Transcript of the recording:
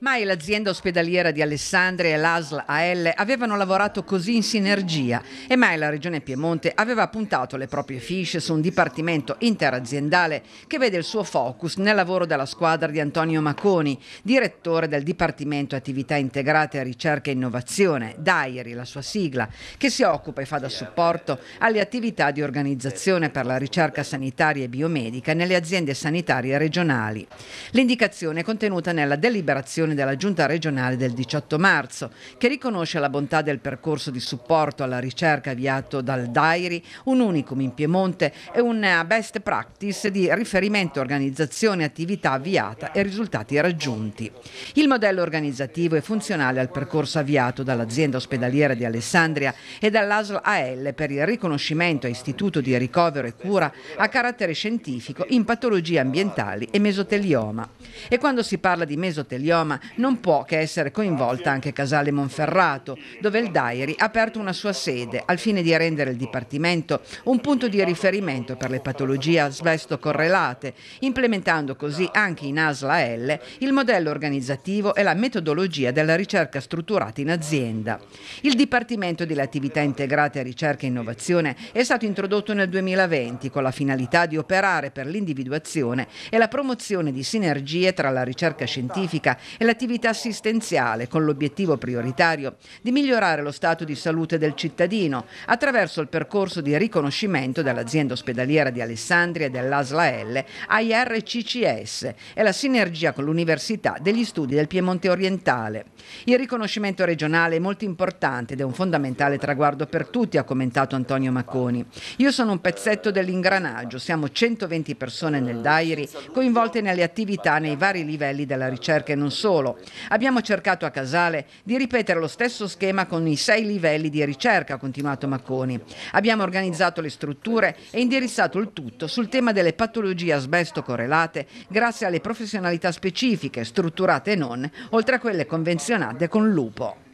Mai l'azienda ospedaliera di Alessandria e l'ASL AL avevano lavorato così in sinergia e mai la Regione Piemonte aveva puntato le proprie fiche su un dipartimento interaziendale che vede il suo focus nel lavoro della squadra di Antonio Maconi, direttore del Dipartimento Attività Integrate, Ricerca e Innovazione, DAIRI, la sua sigla, che si occupa e fa da supporto alle attività di organizzazione per la ricerca sanitaria e biomedica nelle aziende sanitarie regionali. L'indicazione è contenuta nella deliberazione decisione della Giunta regionale del 18 marzo, che riconosce la bontà del percorso di supporto alla ricerca avviato dal Dairi, un unicum in Piemonte e una best practice di riferimento organizzazione, attività avviata e risultati raggiunti. Il modello organizzativo è funzionale al percorso avviato dall'azienda ospedaliera di Alessandria e dall'ASL AL per il riconoscimento a istituto di ricovero e cura a carattere scientifico in patologie ambientali e mesotelioma. E quando si parla di mesotelioma non può che essere coinvolta anche Casale Monferrato, dove il Dairi ha aperto una sua sede al fine di rendere il Dipartimento un punto di riferimento per le patologie asbesto correlate, implementando così anche in ASLA L il modello organizzativo e la metodologia della ricerca strutturata in azienda. Il Dipartimento delle attività integrate a ricerca e innovazione è stato introdotto nel 2020 con la finalità di operare per l'individuazione e la promozione di sinergie tra la ricerca scientifica e l'attività assistenziale con l'obiettivo prioritario di migliorare lo stato di salute del cittadino attraverso il percorso di riconoscimento dall'azienda ospedaliera di Alessandria e dell'ASLA L ai RCCS e la sinergia con l'Università degli Studi del Piemonte Orientale. Il riconoscimento regionale è molto importante ed è un fondamentale traguardo per tutti, ha commentato Antonio Macconi. Io sono un pezzetto dell'ingranaggio, siamo 120 persone nel Dairi coinvolte nelle attività nei vari livelli della ricerca e non solo solo. Abbiamo cercato a Casale di ripetere lo stesso schema con i sei livelli di ricerca, ha continuato Macconi. Abbiamo organizzato le strutture e indirizzato il tutto sul tema delle patologie asbesto correlate grazie alle professionalità specifiche, strutturate e non, oltre a quelle convenzionate con Lupo.